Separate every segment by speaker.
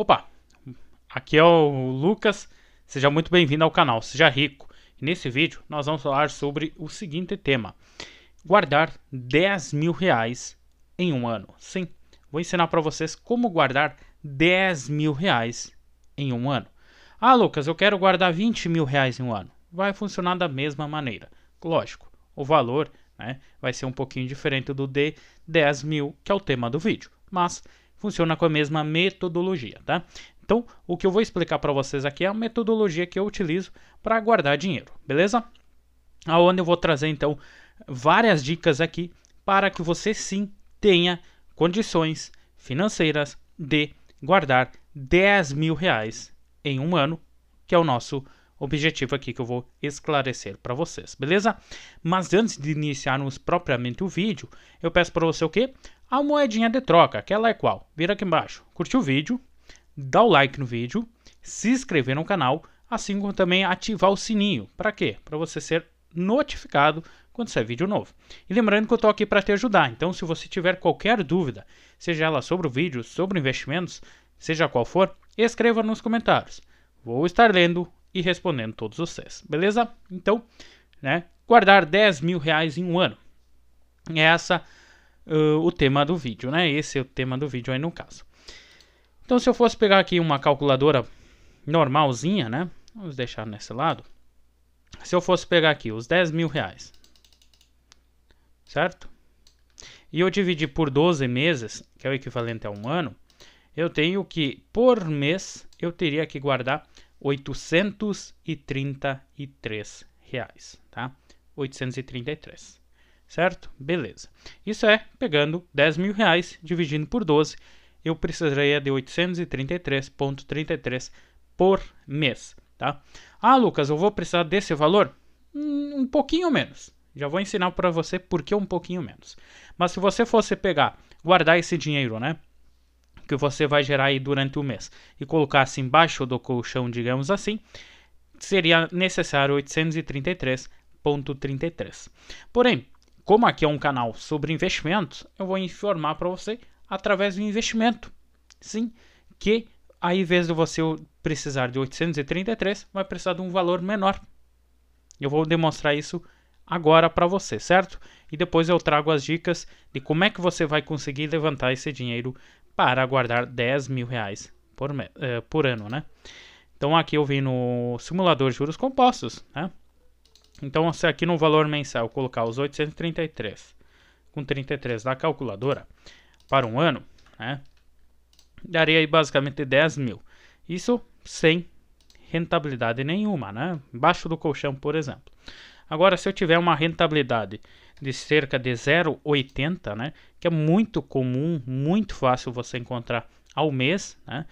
Speaker 1: Opa, aqui é o Lucas, seja muito bem-vindo ao canal Seja Rico. nesse vídeo nós vamos falar sobre o seguinte tema, guardar 10 mil reais em um ano. Sim, vou ensinar para vocês como guardar 10 mil reais em um ano. Ah, Lucas, eu quero guardar 20 mil reais em um ano. Vai funcionar da mesma maneira. Lógico, o valor né, vai ser um pouquinho diferente do de 10 mil, que é o tema do vídeo. Mas funciona com a mesma metodologia, tá? Então, o que eu vou explicar para vocês aqui é a metodologia que eu utilizo para guardar dinheiro, beleza? Aonde eu vou trazer então várias dicas aqui para que você sim tenha condições financeiras de guardar 10 mil reais em um ano, que é o nosso objetivo objetivo aqui que eu vou esclarecer para vocês, beleza? Mas antes de iniciarmos propriamente o vídeo, eu peço para você o quê? A moedinha de troca, que ela é qual? Vira aqui embaixo, curte o vídeo, dá o like no vídeo, se inscrever no canal, assim como também ativar o sininho. Para quê? Para você ser notificado quando sair vídeo novo. E lembrando que eu estou aqui para te ajudar, então se você tiver qualquer dúvida, seja ela sobre o vídeo, sobre investimentos, seja qual for, escreva nos comentários. Vou estar lendo, e respondendo todos os testes, beleza? Então, né, guardar 10 mil reais em um ano. É essa uh, o tema do vídeo, né? Esse é o tema do vídeo aí no caso. Então, se eu fosse pegar aqui uma calculadora normalzinha, né? Vamos deixar nesse lado. Se eu fosse pegar aqui os 10 mil reais, certo? E eu dividir por 12 meses, que é o equivalente a um ano, eu tenho que, por mês, eu teria que guardar 833 reais, tá? 833, certo? Beleza. Isso é pegando 10 mil reais, dividindo por 12, eu precisaria de 833,33 por mês, tá? Ah, Lucas, eu vou precisar desse valor? Hum, um pouquinho menos. Já vou ensinar para você por que um pouquinho menos. Mas se você fosse pegar, guardar esse dinheiro, né? que você vai gerar aí durante o mês e colocasse assim embaixo do colchão, digamos assim, seria necessário 833.33. Porém, como aqui é um canal sobre investimentos, eu vou informar para você através do investimento. Sim, que em vez de você precisar de 833, vai precisar de um valor menor. Eu vou demonstrar isso agora para você, certo? E depois eu trago as dicas de como é que você vai conseguir levantar esse dinheiro para guardar 10 mil reais por, uh, por ano, né? Então aqui eu vim no simulador de juros compostos, né? Então se aqui no valor mensal eu colocar os 833 com 33 da calculadora para um ano, né? Daria aí basicamente 10 mil. Isso sem rentabilidade nenhuma, né? Embaixo do colchão, por exemplo. Agora, se eu tiver uma rentabilidade de cerca de 0,80, né? Que é muito comum, muito fácil você encontrar ao mês, né?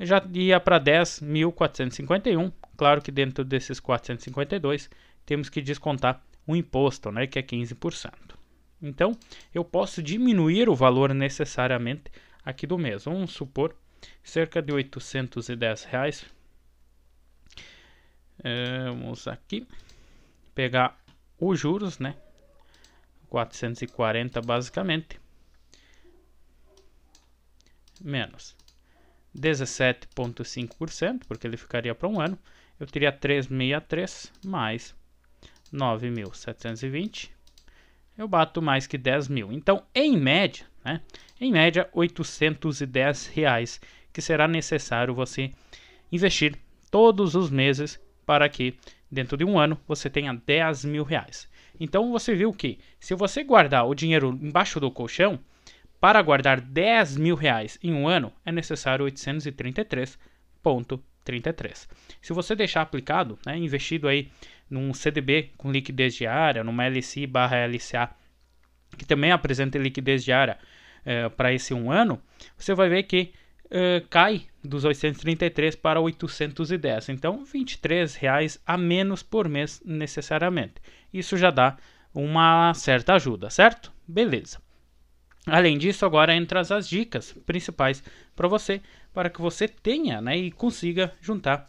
Speaker 1: Já ia para 10.451. Claro que dentro desses 452 temos que descontar o imposto, né? Que é 15%. Então eu posso diminuir o valor necessariamente aqui do mês. Vamos supor cerca de 810 reais. É, vamos aqui pegar os juros, né? 440 basicamente, menos 17,5%, porque ele ficaria para um ano, eu teria 363 mais 9.720, eu bato mais que 10 mil. Então, em média, né, em média, 810 reais que será necessário você investir todos os meses para que dentro de um ano você tenha 10 mil reais. Então você viu que se você guardar o dinheiro embaixo do colchão, para guardar 10 mil reais em um ano é necessário 833,33. Se você deixar aplicado, né, investido aí num CDB com liquidez diária, numa LCI barra LCA, que também apresenta liquidez diária eh, para esse um ano, você vai ver que eh, cai dos 833 para 810. Então, R$ reais a menos por mês necessariamente. Isso já dá uma certa ajuda, certo? Beleza. Além disso, agora entram as dicas principais para você, para que você tenha né, e consiga juntar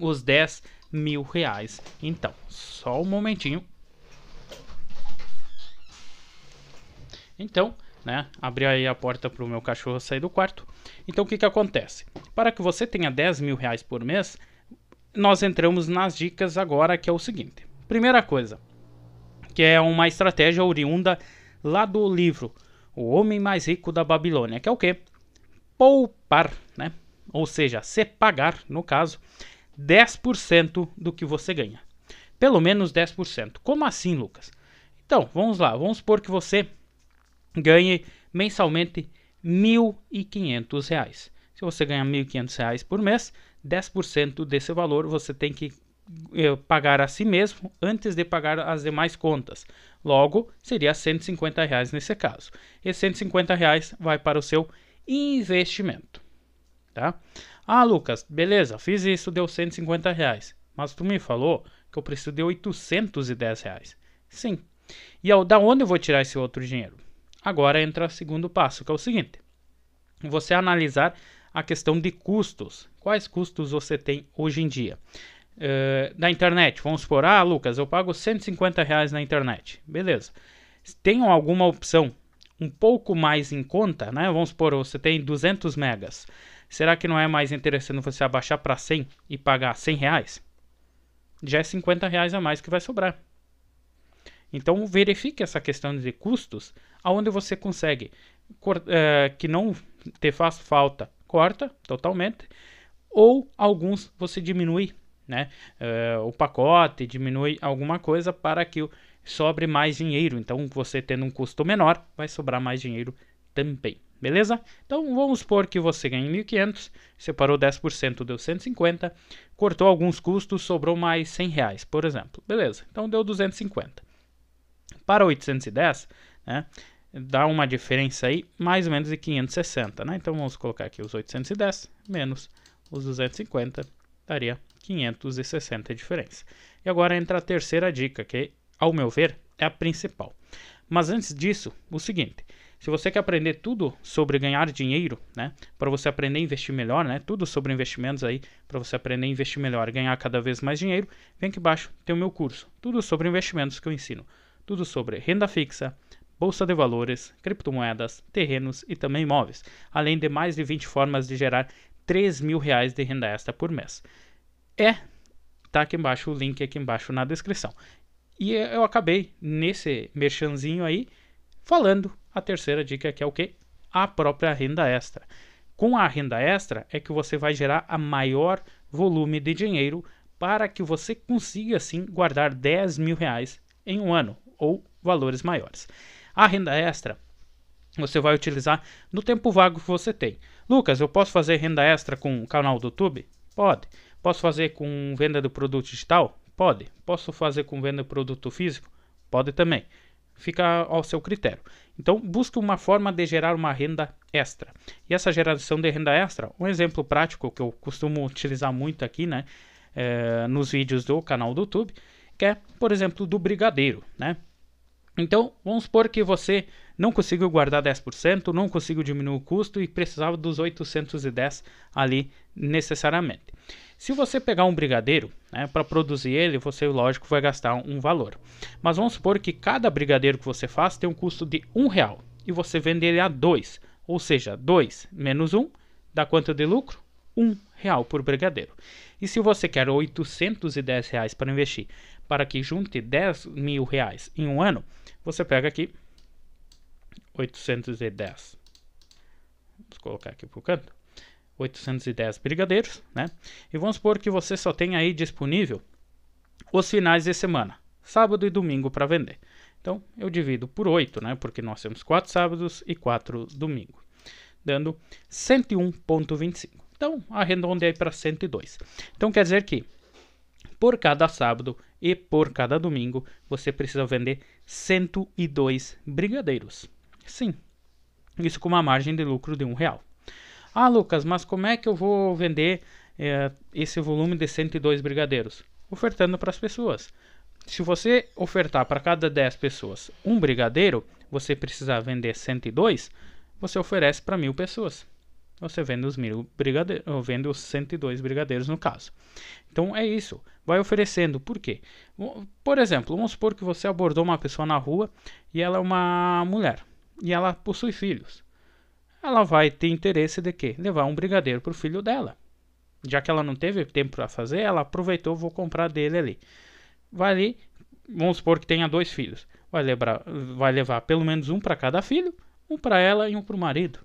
Speaker 1: os 10 mil reais. Então, só um momentinho. Então, né, abri aí a porta para o meu cachorro sair do quarto. Então, o que, que acontece? Para que você tenha 10 mil reais por mês, nós entramos nas dicas agora, que é o seguinte. Primeira coisa, que é uma estratégia oriunda lá do livro O Homem Mais Rico da Babilônia, que é o quê? Poupar, né? Ou seja, se pagar, no caso, 10% do que você ganha. Pelo menos 10%. Como assim, Lucas? Então, vamos lá. Vamos supor que você ganhe mensalmente R$ 1.500. Se você ganhar R$ 1.500 por mês, 10% desse valor você tem que eh, pagar a si mesmo antes de pagar as demais contas. Logo, seria 150 reais nesse caso. E 150 reais vai para o seu investimento, tá? Ah, Lucas, beleza, fiz isso, deu 150 reais. Mas tu me falou que eu preciso de 810 reais. Sim. E ao, da onde eu vou tirar esse outro dinheiro? Agora entra o segundo passo, que é o seguinte. Você analisar a questão de custos. Quais custos você tem hoje em dia? da eh, internet. Vamos supor, ah, Lucas, eu pago 150 reais na internet. Beleza. Tenham alguma opção um pouco mais em conta, né? Vamos supor, você tem 200 megas. Será que não é mais interessante você abaixar para 100 e pagar 100 reais? Já é 50 reais a mais que vai sobrar. Então verifique essa questão de custos, aonde você consegue é, que não te faz falta, corta totalmente, ou alguns você diminui né, uh, o pacote, diminui alguma coisa para que sobre mais dinheiro. Então, você tendo um custo menor, vai sobrar mais dinheiro também. Beleza? Então vamos supor que você ganha 1.500, separou 10%, deu 150, cortou alguns custos, sobrou mais 100 reais, por exemplo. Beleza, então deu 250. Para 810, né, dá uma diferença aí mais ou menos de 560, né? Então vamos colocar aqui os 810 menos os 250, daria 560 diferença. E agora entra a terceira dica, que ao meu ver é a principal. Mas antes disso, o seguinte, se você quer aprender tudo sobre ganhar dinheiro, né, para você aprender a investir melhor, né, tudo sobre investimentos aí, para você aprender a investir melhor, ganhar cada vez mais dinheiro, vem aqui embaixo, tem o meu curso, tudo sobre investimentos que eu ensino, tudo sobre renda fixa, bolsa de valores, criptomoedas, terrenos e também imóveis, além de mais de 20 formas de gerar 3 mil reais de renda extra por mês é, tá aqui embaixo, o link aqui embaixo na descrição. E eu acabei nesse merchanzinho aí falando a terceira dica que é o que? A própria renda extra. Com a renda extra é que você vai gerar a maior volume de dinheiro para que você consiga assim guardar 10 mil reais em um ano ou valores maiores. A renda extra você vai utilizar no tempo vago que você tem. Lucas, eu posso fazer renda extra com o canal do YouTube? Pode. Posso fazer com venda de produto digital? Pode. Posso fazer com venda de produto físico? Pode também. Fica ao seu critério. Então, busque uma forma de gerar uma renda extra. E essa geração de renda extra, um exemplo prático que eu costumo utilizar muito aqui, né, é, nos vídeos do canal do YouTube, que é, por exemplo, do brigadeiro, né? Então, vamos supor que você não conseguiu guardar 10%, não conseguiu diminuir o custo e precisava dos 810 ali necessariamente. Se você pegar um brigadeiro, né, para produzir ele, você lógico vai gastar um valor. Mas vamos supor que cada brigadeiro que você faz tem um custo de um real e você vende ele a dois, ou seja, 2 menos um, dá quanto de lucro? Um real por brigadeiro. E se você quer 810 reais para investir, para que junte 10 mil reais em um ano, você pega aqui 810. Vamos colocar aqui para o canto. 810 brigadeiros, né? E vamos supor que você só tem aí disponível os finais de semana, sábado e domingo para vender. Então, eu divido por 8, né? Porque nós temos 4 sábados e 4 domingos, dando 101.25. Então, arredondei para 102. Então, quer dizer que por cada sábado e por cada domingo, você precisa vender 102 brigadeiros. Sim, isso com uma margem de lucro de um real. Ah, Lucas, mas como é que eu vou vender é, esse volume de 102 brigadeiros? Ofertando para as pessoas. Se você ofertar para cada 10 pessoas um brigadeiro, você precisar vender 102, você oferece para mil pessoas você vende os mil brigadeiros, vende os 102 brigadeiros no caso. Então é isso, vai oferecendo. Por quê? Por exemplo, vamos supor que você abordou uma pessoa na rua e ela é uma mulher e ela possui filhos. Ela vai ter interesse de quê? Levar um brigadeiro para o filho dela. Já que ela não teve tempo para fazer, ela aproveitou, vou comprar dele ali. Vai ali, vamos supor que tenha dois filhos. Vai levar, vai levar pelo menos um para cada filho, um para ela e um para o marido.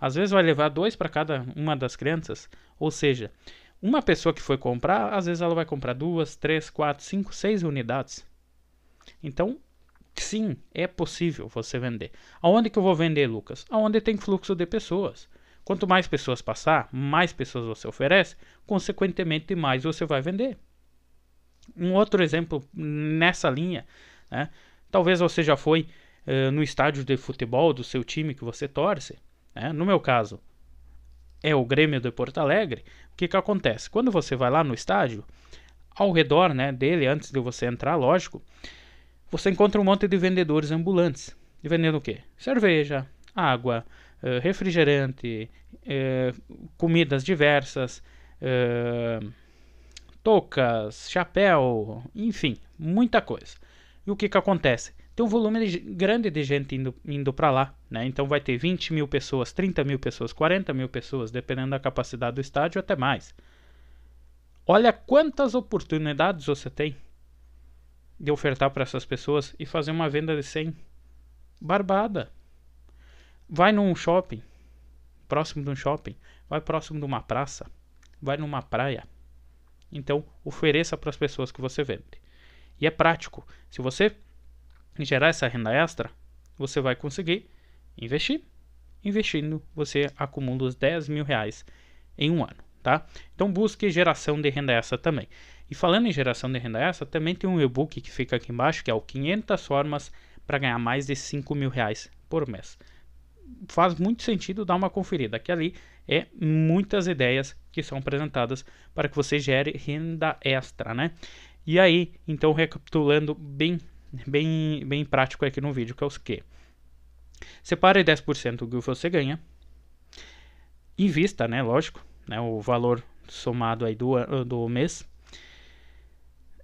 Speaker 1: Às vezes vai levar dois para cada uma das crianças, ou seja, uma pessoa que foi comprar, às vezes ela vai comprar duas, três, quatro, cinco, seis unidades. Então, sim, é possível você vender. Aonde que eu vou vender, Lucas? Aonde tem fluxo de pessoas. Quanto mais pessoas passar, mais pessoas você oferece, consequentemente mais você vai vender. Um outro exemplo nessa linha, né? talvez você já foi uh, no estádio de futebol do seu time que você torce, né? no meu caso, é o Grêmio de Porto Alegre, o que, que acontece? Quando você vai lá no estádio, ao redor né, dele, antes de você entrar, lógico, você encontra um monte de vendedores ambulantes. E vendendo o quê? Cerveja, água, eh, refrigerante, eh, comidas diversas, eh, toucas, chapéu, enfim, muita coisa. E o que, que acontece? tem um volume de, grande de gente indo, indo para lá. Né? Então vai ter 20 mil pessoas, 30 mil pessoas, 40 mil pessoas, dependendo da capacidade do estádio, até mais. Olha quantas oportunidades você tem de ofertar para essas pessoas e fazer uma venda de 100. Barbada. Vai num shopping, próximo de um shopping, vai próximo de uma praça, vai numa praia. Então, ofereça para as pessoas que você vende. E é prático. Se você gerar essa renda extra, você vai conseguir investir. Investindo, você acumula os 10 mil reais em um ano. Tá? Então busque geração de renda extra também. E falando em geração de renda extra, também tem um e-book que fica aqui embaixo, que é o 500 formas para ganhar mais de 5 mil reais por mês. Faz muito sentido dar uma conferida, que ali é muitas ideias que são apresentadas para que você gere renda extra, né? E aí, então recapitulando bem bem, bem prático aqui no vídeo, que é o que? Separe 10% do que você ganha, invista, né, lógico, né, o valor somado aí do, do mês,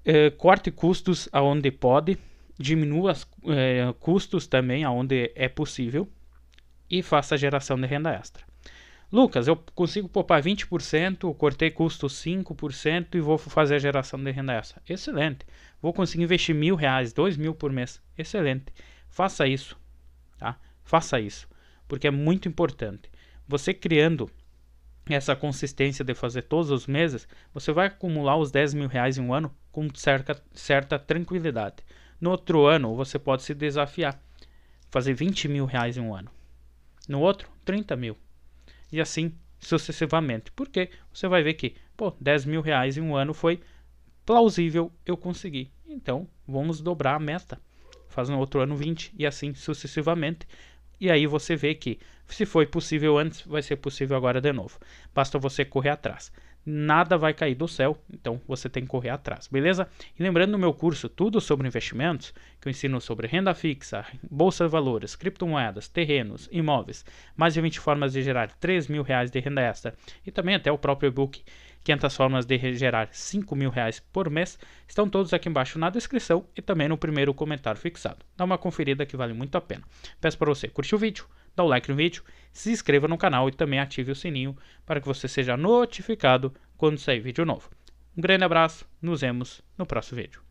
Speaker 1: é, corte custos aonde pode, diminua é, custos também aonde é possível e faça geração de renda extra. Lucas, eu consigo poupar 20%, cortei custo 5% e vou fazer a geração de renda essa. Excelente. Vou conseguir investir mil reais, dois mil por mês. Excelente. Faça isso, tá? Faça isso, porque é muito importante. Você criando essa consistência de fazer todos os meses, você vai acumular os 10 mil reais em um ano com certa, certa tranquilidade. No outro ano, você pode se desafiar, fazer 20 mil reais em um ano. No outro, 30 mil e assim sucessivamente. Porque você vai ver que, pô, 10 mil reais em um ano foi plausível eu conseguir. Então, vamos dobrar a meta. Faz no outro ano 20 e assim sucessivamente. E aí você vê que se foi possível antes, vai ser possível agora de novo. Basta você correr atrás nada vai cair do céu, então você tem que correr atrás, beleza? E lembrando no meu curso Tudo sobre Investimentos, que eu ensino sobre renda fixa, bolsa de valores, criptomoedas, terrenos, imóveis, mais de 20 formas de gerar 3 mil reais de renda extra e também até o próprio e-book 500 formas de gerar 5 mil reais por mês, estão todos aqui embaixo na descrição e também no primeiro comentário fixado. Dá uma conferida que vale muito a pena. Peço para você curtir o vídeo, dá o like no vídeo, se inscreva no canal e também ative o sininho para que você seja notificado quando sair vídeo novo. Um grande abraço, nos vemos no próximo vídeo.